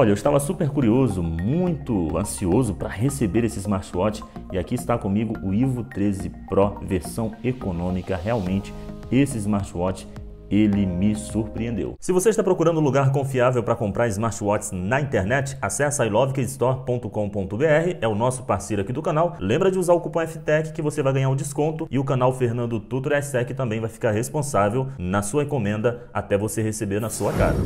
Olha, eu estava super curioso, muito ansioso para receber esse smartwatch e aqui está comigo o Ivo 13 Pro versão econômica. Realmente, esse smartwatch ele me surpreendeu. Se você está procurando um lugar confiável para comprar smartwatches na internet, acessa ilovekidstore.com.br, é o nosso parceiro aqui do canal. Lembra de usar o cupom FTEC que você vai ganhar um desconto e o canal Fernando Tutor STEC é também vai ficar responsável na sua encomenda até você receber na sua casa.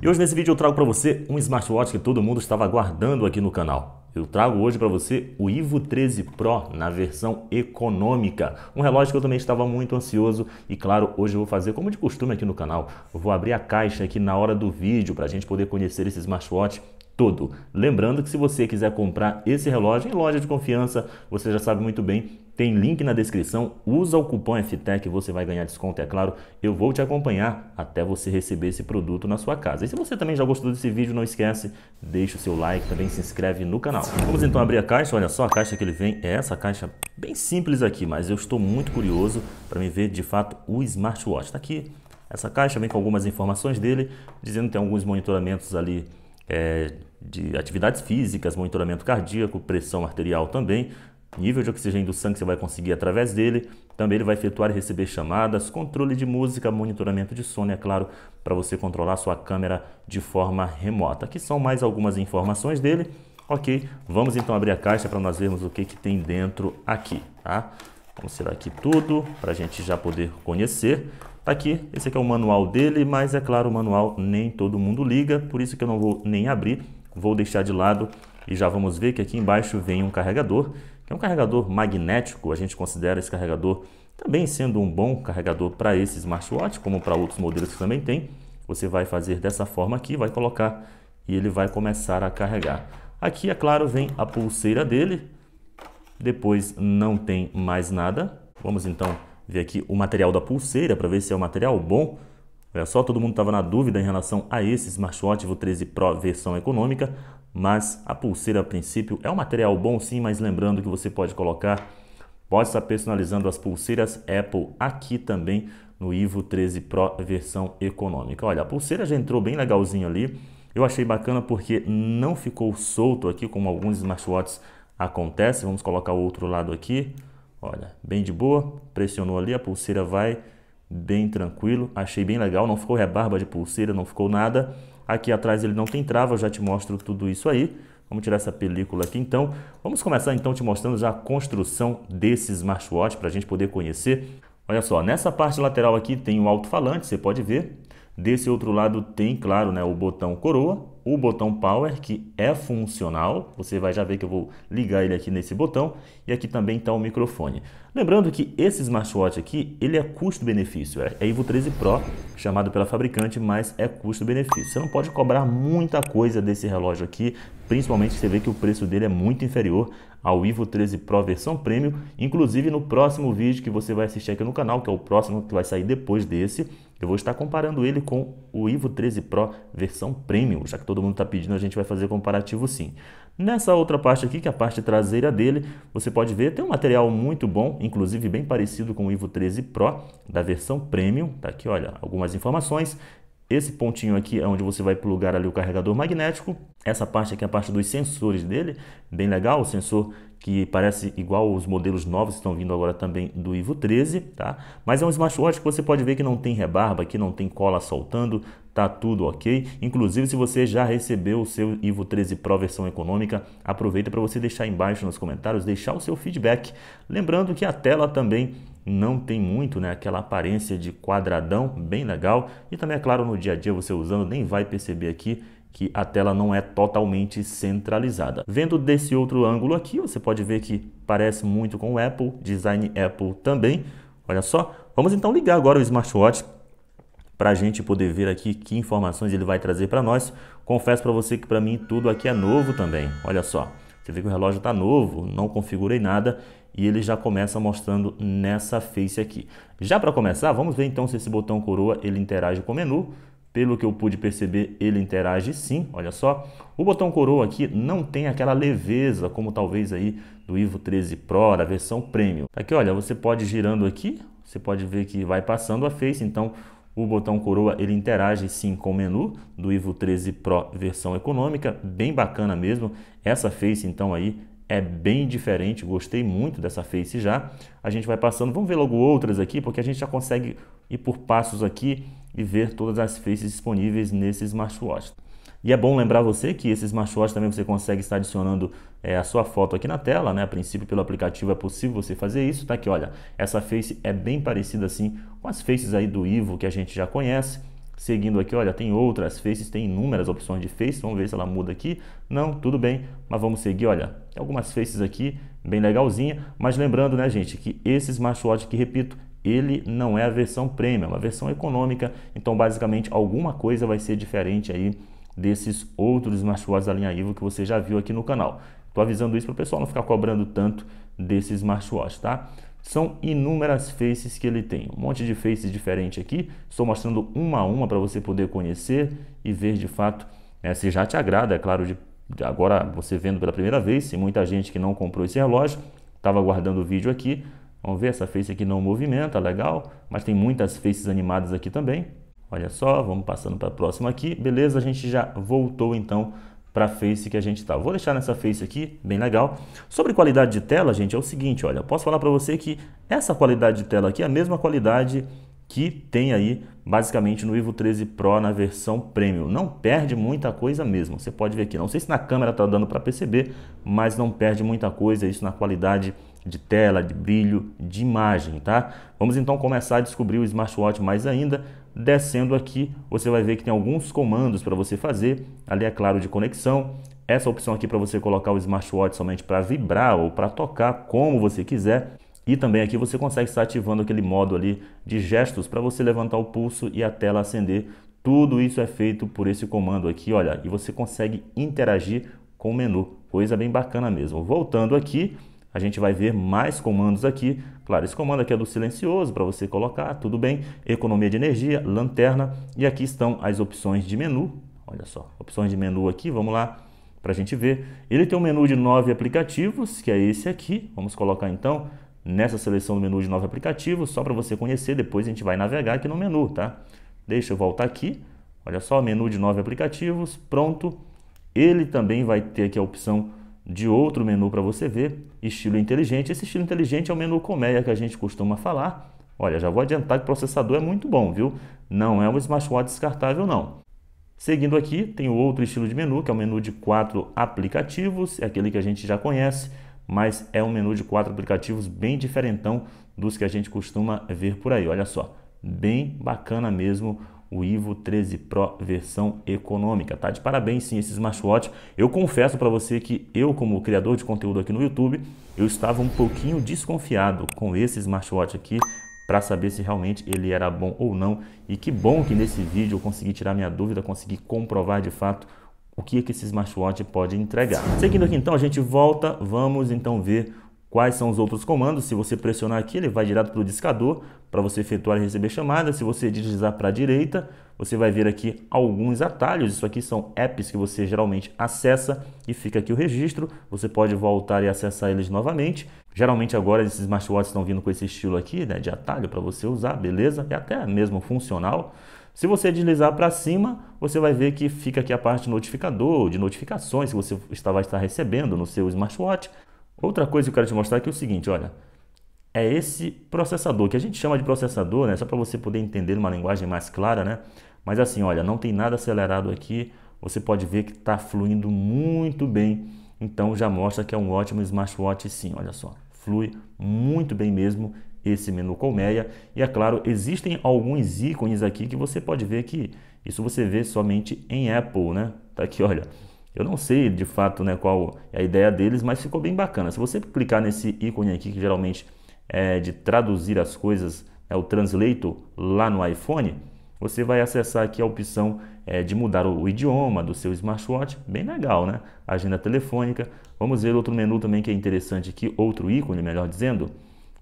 E hoje nesse vídeo eu trago para você um smartwatch que todo mundo estava aguardando aqui no canal. Eu trago hoje para você o Ivo 13 Pro na versão econômica, um relógio que eu também estava muito ansioso e claro, hoje eu vou fazer como de costume aqui no canal, eu vou abrir a caixa aqui na hora do vídeo para a gente poder conhecer esse smartwatch todo. Lembrando que se você quiser comprar esse relógio em loja de confiança, você já sabe muito bem, tem link na descrição, usa o cupom FTEC, você vai ganhar desconto, é claro. Eu vou te acompanhar até você receber esse produto na sua casa. E se você também já gostou desse vídeo, não esquece, deixa o seu like, também se inscreve no canal. Vamos então abrir a caixa, olha só a caixa que ele vem, é essa caixa bem simples aqui, mas eu estou muito curioso para me ver de fato o smartwatch. Está aqui essa caixa, vem com algumas informações dele, dizendo que tem alguns monitoramentos ali é, de atividades físicas, monitoramento cardíaco, pressão arterial também, nível de oxigênio do sangue que você vai conseguir através dele. Também ele vai efetuar e receber chamadas, controle de música, monitoramento de sono, é claro, para você controlar sua câmera de forma remota. Aqui são mais algumas informações dele. Ok, vamos então abrir a caixa para nós vermos o que, que tem dentro aqui, tá? Vamos tirar aqui tudo para a gente já poder conhecer. Tá aqui, esse aqui é o manual dele, mas é claro, o manual nem todo mundo liga, por isso que eu não vou nem abrir, vou deixar de lado e já vamos ver que aqui embaixo vem um carregador, que é um carregador magnético, a gente considera esse carregador também sendo um bom carregador para esse smartwatch, como para outros modelos que também tem. Você vai fazer dessa forma aqui, vai colocar e ele vai começar a carregar. Aqui, é claro, vem a pulseira dele, depois não tem mais nada. Vamos então ver aqui o material da pulseira para ver se é um material bom. Olha só, todo mundo estava na dúvida em relação a esse smartwatch Vivo 13 Pro versão econômica, mas a pulseira a princípio é um material bom sim, mas lembrando que você pode colocar, pode estar personalizando as pulseiras Apple aqui também no Ivo 13 Pro versão econômica. Olha, a pulseira já entrou bem legalzinho ali. Eu achei bacana porque não ficou solto aqui como alguns smartwatches acontece. Vamos colocar o outro lado aqui. Olha, bem de boa, pressionou ali, a pulseira vai bem tranquilo. Achei bem legal, não ficou rebarba de pulseira, não ficou nada. Aqui atrás ele não tem trava, eu já te mostro tudo isso aí. Vamos tirar essa película aqui então. Vamos começar então te mostrando já a construção desse smartwatch para a gente poder conhecer. Olha só, nessa parte lateral aqui tem o alto-falante, você pode ver. Desse outro lado tem, claro, né, o botão coroa o botão Power, que é funcional. Você vai já ver que eu vou ligar ele aqui nesse botão. E aqui também está o microfone. Lembrando que esse smartwatch aqui, ele é custo-benefício. É, é Evo 13 Pro, chamado pela fabricante, mas é custo-benefício. Você não pode cobrar muita coisa desse relógio aqui, principalmente você vê que o preço dele é muito inferior ao Ivo 13 Pro versão Premium, inclusive no próximo vídeo que você vai assistir aqui no canal, que é o próximo que vai sair depois desse, eu vou estar comparando ele com o Ivo 13 Pro versão Premium, já que todo todo mundo está pedindo, a gente vai fazer comparativo sim. Nessa outra parte aqui, que é a parte traseira dele, você pode ver, tem um material muito bom, inclusive bem parecido com o Ivo 13 Pro, da versão Premium. Tá aqui, olha, algumas informações. Esse pontinho aqui é onde você vai plugar ali o carregador magnético. Essa parte aqui é a parte dos sensores dele, bem legal, o sensor que parece igual os modelos novos que estão vindo agora também do Ivo 13, tá? Mas é um smartwatch que você pode ver que não tem rebarba, que não tem cola soltando, tá tudo ok. Inclusive, se você já recebeu o seu Ivo 13 Pro versão econômica, aproveita para você deixar embaixo nos comentários, deixar o seu feedback. Lembrando que a tela também não tem muito, né? Aquela aparência de quadradão, bem legal. E também, é claro, no dia a dia você usando, nem vai perceber aqui que a tela não é totalmente centralizada. Vendo desse outro ângulo aqui, você pode ver que parece muito com o Apple, design Apple também. Olha só, vamos então ligar agora o smartwatch para a gente poder ver aqui que informações ele vai trazer para nós. Confesso para você que para mim tudo aqui é novo também, olha só. Você vê que o relógio está novo, não configurei nada e ele já começa mostrando nessa face aqui. Já para começar, vamos ver então se esse botão coroa ele interage com o menu. Pelo que eu pude perceber, ele interage sim, olha só. O botão coroa aqui não tem aquela leveza como talvez aí do Ivo 13 Pro, da versão Premium. Aqui, olha, você pode girando aqui, você pode ver que vai passando a face, então o botão coroa ele interage sim com o menu do Ivo 13 Pro versão econômica, bem bacana mesmo. Essa face então aí é bem diferente, gostei muito dessa face já. A gente vai passando, vamos ver logo outras aqui, porque a gente já consegue ir por passos aqui e ver todas as faces disponíveis nesse smartwatch. E é bom lembrar você que esses smartwatch também você consegue estar adicionando é, a sua foto aqui na tela, né? A princípio, pelo aplicativo é possível você fazer isso, tá aqui, olha. Essa face é bem parecida assim com as faces aí do Ivo que a gente já conhece. Seguindo aqui, olha, tem outras faces, tem inúmeras opções de face. Vamos ver se ela muda aqui. Não, tudo bem, mas vamos seguir, olha. Tem algumas faces aqui, bem legalzinha. Mas lembrando, né, gente, que esse smartwatch que, repito, ele não é a versão premium, é uma versão econômica. Então, basicamente, alguma coisa vai ser diferente aí desses outros smartwatches da linha Ivo que você já viu aqui no canal. Estou avisando isso para o pessoal não ficar cobrando tanto desses smartwatch, tá? São inúmeras faces que ele tem, um monte de faces diferente aqui. Estou mostrando uma a uma para você poder conhecer e ver de fato é, se já te agrada. É claro, de, agora você vendo pela primeira vez, Se muita gente que não comprou esse relógio, estava guardando o vídeo aqui. Vamos ver, essa face aqui não movimenta, legal, mas tem muitas faces animadas aqui também. Olha só, vamos passando para a próxima aqui. Beleza, a gente já voltou então para a face que a gente está. Vou deixar nessa face aqui, bem legal. Sobre qualidade de tela, gente, é o seguinte, olha, posso falar para você que essa qualidade de tela aqui é a mesma qualidade que tem aí basicamente no Vivo 13 Pro na versão Premium. Não perde muita coisa mesmo. Você pode ver aqui, não sei se na câmera está dando para perceber, mas não perde muita coisa isso na qualidade de tela, de brilho, de imagem, tá? Vamos então começar a descobrir o smartwatch mais ainda. Descendo aqui, você vai ver que tem alguns comandos para você fazer. Ali é claro de conexão. Essa opção aqui para você colocar o smartwatch somente para vibrar ou para tocar como você quiser. E também aqui você consegue estar ativando aquele modo ali de gestos para você levantar o pulso e a tela acender. Tudo isso é feito por esse comando aqui, olha, e você consegue interagir com o menu. Coisa bem bacana mesmo. Voltando aqui, a gente vai ver mais comandos aqui. Claro, esse comando aqui é do silencioso para você colocar, tudo bem. Economia de energia, lanterna e aqui estão as opções de menu. Olha só, opções de menu aqui, vamos lá para a gente ver. Ele tem um menu de nove aplicativos, que é esse aqui. Vamos colocar então nessa seleção do menu de nove aplicativos, só para você conhecer, depois a gente vai navegar aqui no menu, tá? Deixa eu voltar aqui. Olha só, menu de nove aplicativos, pronto. Ele também vai ter aqui a opção de outro menu para você ver, estilo inteligente. Esse estilo inteligente é o menu colmeia que a gente costuma falar. Olha, já vou adiantar que o processador é muito bom, viu? Não é um smartwatch descartável, não. Seguindo aqui, tem o outro estilo de menu, que é o menu de quatro aplicativos, é aquele que a gente já conhece, mas é um menu de quatro aplicativos bem diferentão dos que a gente costuma ver por aí. Olha só, bem bacana mesmo o Ivo 13 Pro versão econômica, tá? De parabéns sim esses smartwatch. Eu confesso para você que eu como criador de conteúdo aqui no YouTube, eu estava um pouquinho desconfiado com esse smartwatch aqui para saber se realmente ele era bom ou não. E que bom que nesse vídeo eu consegui tirar minha dúvida, consegui comprovar de fato o que, é que esse smartwatch pode entregar. Seguindo aqui então, a gente volta, vamos então ver Quais são os outros comandos? Se você pressionar aqui, ele vai direto para o discador para você efetuar e receber chamadas. Se você deslizar para a direita, você vai ver aqui alguns atalhos. Isso aqui são apps que você geralmente acessa e fica aqui o registro. Você pode voltar e acessar eles novamente. Geralmente agora esses smartwatches estão vindo com esse estilo aqui, né, de atalho para você usar, beleza? E é até mesmo funcional. Se você deslizar para cima, você vai ver que fica aqui a parte de notificador, de notificações que você está, vai estar recebendo no seu smartwatch. Outra coisa que eu quero te mostrar aqui é, é o seguinte, olha. É esse processador, que a gente chama de processador, né? Só para você poder entender uma linguagem mais clara, né? Mas assim, olha, não tem nada acelerado aqui. Você pode ver que está fluindo muito bem. Então já mostra que é um ótimo smartwatch sim, olha só. Flui muito bem mesmo esse menu colmeia. E é claro, existem alguns ícones aqui que você pode ver que isso você vê somente em Apple, né? Tá aqui, olha. Eu não sei de fato né, qual é a ideia deles, mas ficou bem bacana. Se você clicar nesse ícone aqui, que geralmente é de traduzir as coisas, é o Translator lá no iPhone, você vai acessar aqui a opção é, de mudar o, o, idioma do seu smartwatch, bem legal, né? Agenda telefônica. Vamos ver outro menu também que é interessante aqui, outro ícone, melhor dizendo.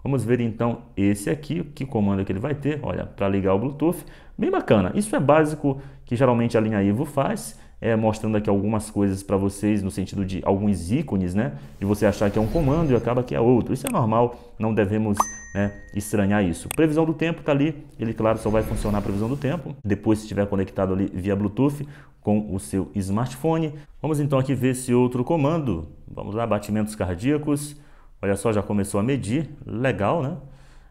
Vamos ver então esse aqui, que comando que ele vai ter, olha, para ligar o Bluetooth. Bem bacana, isso é básico que geralmente a linha Ivo faz é, mostrando aqui algumas coisas para vocês no sentido de alguns ícones, né? De você achar que é um comando e acaba que é outro. Isso é normal, não devemos né, estranhar isso. Previsão do tempo está ali, ele claro só vai funcionar a previsão do tempo depois se estiver conectado ali via Bluetooth com o seu smartphone. Vamos então aqui ver esse outro comando. Vamos lá, batimentos cardíacos. Olha só, já começou a medir. Legal, né?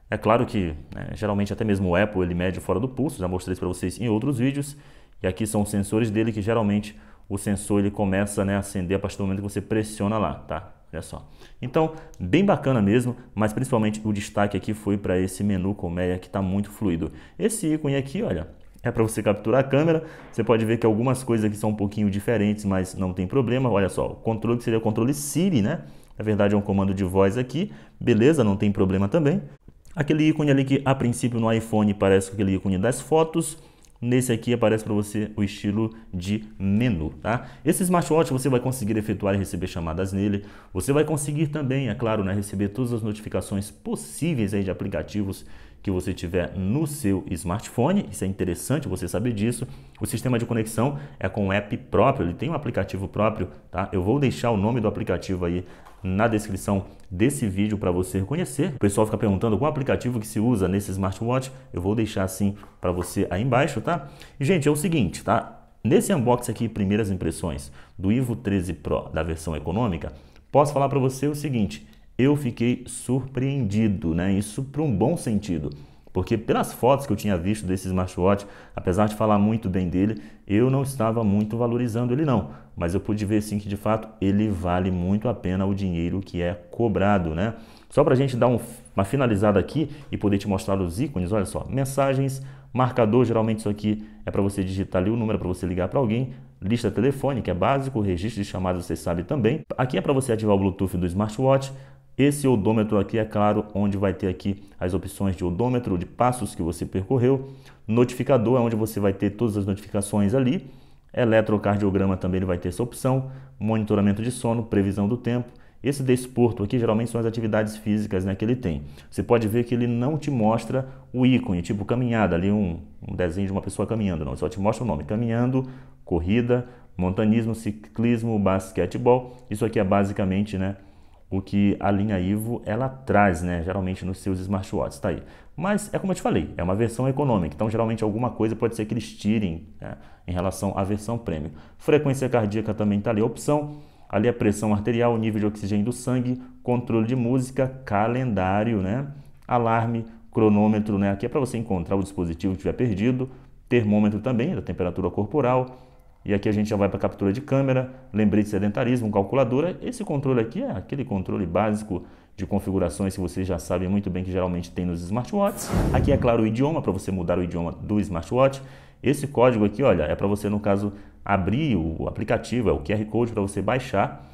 É claro que né, geralmente até mesmo o Apple ele mede fora do pulso, já mostrei isso para vocês em outros vídeos. E aqui são os sensores dele que geralmente o sensor ele começa né, a acender a partir do momento que você pressiona lá, tá? Olha só. Então, bem bacana mesmo, mas principalmente o destaque aqui foi para esse menu colmeia que está muito fluido. Esse ícone aqui, olha, é para você capturar a câmera. Você pode ver que algumas coisas aqui são um pouquinho diferentes, mas não tem problema. Olha só, o controle seria o controle Siri, né? Na verdade é um comando de voz aqui. Beleza, não tem problema também. Aquele ícone ali que a princípio no iPhone parece aquele ícone das fotos. Nesse aqui aparece para você o estilo de menu, tá? Esse smartwatch você vai conseguir efetuar e receber chamadas nele. Você vai conseguir também, é claro, né, receber todas as notificações possíveis aí de aplicativos que você tiver no seu smartphone, isso é interessante você saber disso. O sistema de conexão é com um app próprio, ele tem um aplicativo próprio, tá? Eu vou deixar o nome do aplicativo aí na descrição desse vídeo para você reconhecer. O pessoal fica perguntando qual aplicativo que se usa nesse smartwatch, eu vou deixar assim para você aí embaixo, tá? E, gente, é o seguinte, tá? Nesse unboxing aqui, primeiras impressões do Ivo 13 Pro da versão econômica, posso falar para você o seguinte, eu fiquei surpreendido, né? Isso para um bom sentido, porque pelas fotos que eu tinha visto desse smartwatch, apesar de falar muito bem dele, eu não estava muito valorizando ele não, mas eu pude ver sim que de fato ele vale muito a pena o dinheiro que é cobrado, né? Só para a gente dar um, uma finalizada aqui e poder te mostrar os ícones, olha só, mensagens, marcador, geralmente isso aqui é para você digitar ali o número, para você ligar para alguém, lista telefônica é básico, registro de chamadas você sabe também. Aqui é para você ativar o Bluetooth do smartwatch, esse odômetro aqui é claro, onde vai ter aqui as opções de odômetro, de passos que você percorreu, notificador é onde você vai ter todas as notificações ali, eletrocardiograma também ele vai ter essa opção, monitoramento de sono, previsão do tempo. Esse desporto aqui geralmente são as atividades físicas né, que ele tem. Você pode ver que ele não te mostra o ícone, tipo caminhada, ali um, um desenho de uma pessoa caminhando, não, ele só te mostra o nome, caminhando, corrida, montanismo, ciclismo, basquetebol. Isso aqui é basicamente, né, o que a linha Ivo ela traz, né, geralmente nos seus smartwatches, tá aí. Mas é como eu te falei, é uma versão econômica, então geralmente alguma coisa pode ser que eles tirem né, em relação à versão premium. Frequência cardíaca também tá ali a opção, ali a pressão arterial, o nível de oxigênio do sangue, controle de música, calendário, né, alarme, cronômetro, né, aqui é para você encontrar o dispositivo que tiver perdido, termômetro também, da temperatura corporal, e aqui a gente já vai para captura de câmera, lembrete sedentarismo, calculadora. Esse controle aqui é aquele controle básico de configurações que vocês já sabem muito bem que geralmente tem nos smartwatches. Aqui é claro o idioma para você mudar o idioma do smartwatch. Esse código aqui, olha, é para você no caso abrir o aplicativo, é o QR Code para você baixar.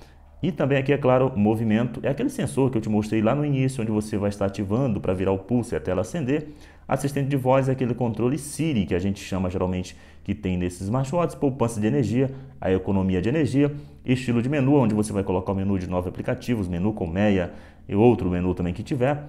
E também aqui é claro movimento, é aquele sensor que eu te mostrei lá no início, onde você vai estar ativando para virar o pulso e a tela acender. Assistente de voz é aquele controle Siri que a gente chama geralmente que tem nesses smartwatches, poupança de energia, a economia de energia, estilo de menu, onde você vai colocar o menu de nove aplicativos, menu colmeia e outro menu também que tiver.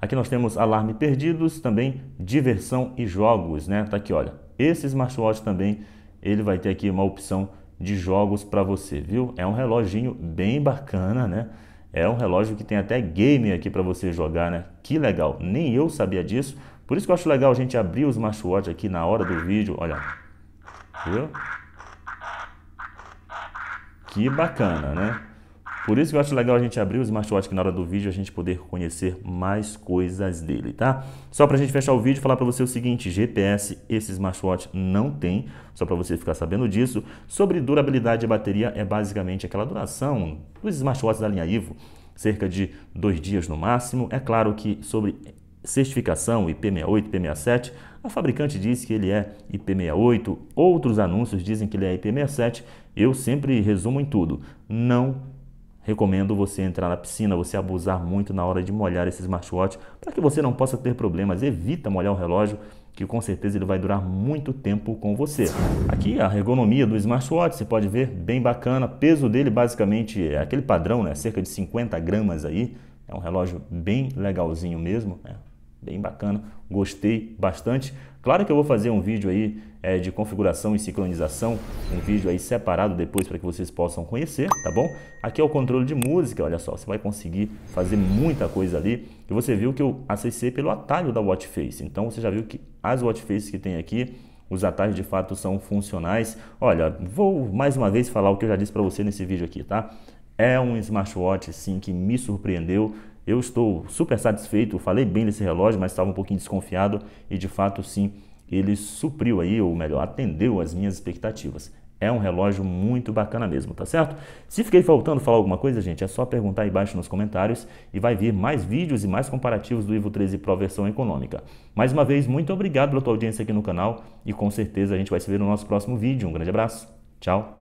Aqui nós temos alarme perdidos, também diversão e jogos, né? Tá aqui, olha. Esse smartwatch também, ele vai ter aqui uma opção de jogos para você, viu? É um reloginho bem bacana, né? É um relógio que tem até game aqui para você jogar, né? Que legal, nem eu sabia disso. Por isso que eu acho legal a gente abrir o smartwatch aqui na hora do vídeo, olha. Viu? Que bacana, né? Por isso que eu acho legal a gente abrir o smartwatch na hora do vídeo a gente poder conhecer mais coisas dele, tá? Só pra gente fechar o vídeo, falar para você o seguinte, GPS esse smartwatch não tem, só para você ficar sabendo disso. Sobre durabilidade de bateria é basicamente aquela duração dos smartwatches da linha Ivo, cerca de dois dias no máximo. É claro que sobre certificação IP68, IP67, a fabricante diz que ele é IP68, outros anúncios dizem que ele é IP67. Eu sempre resumo em tudo. Não Recomendo você entrar na piscina, você abusar muito na hora de molhar esse smartwatch para que você não possa ter problemas. Evita molhar o relógio, que com certeza ele vai durar muito tempo com você. Aqui a ergonomia do smartwatch, você pode ver, bem bacana. Peso dele basicamente é aquele padrão, né? cerca de 50 gramas aí. É um relógio bem legalzinho mesmo. Né? bem bacana, gostei bastante. Claro que eu vou fazer um vídeo aí é, de configuração e sincronização, um vídeo aí separado depois para que vocês possam conhecer, tá bom? Aqui é o controle de música, olha só, você vai conseguir fazer muita coisa ali. E você viu que eu acessei pelo atalho da watch face então você já viu que as watch faces que tem aqui os atalhos de fato são funcionais. Olha, vou mais uma vez falar o que eu já disse para você nesse vídeo aqui, tá? É um smartwatch sim que me surpreendeu, eu estou super satisfeito, falei bem desse relógio, mas estava um pouquinho desconfiado e de fato sim, ele supriu aí, ou melhor, atendeu as minhas expectativas. É um relógio muito bacana mesmo, tá certo? Se fiquei faltando falar alguma coisa, gente, é só perguntar aí embaixo nos comentários e vai vir mais vídeos e mais comparativos do Ivo 13 Pro versão econômica. Mais uma vez, muito obrigado pela tua audiência aqui no canal e com certeza a gente vai se ver no nosso próximo vídeo. Um grande abraço, tchau!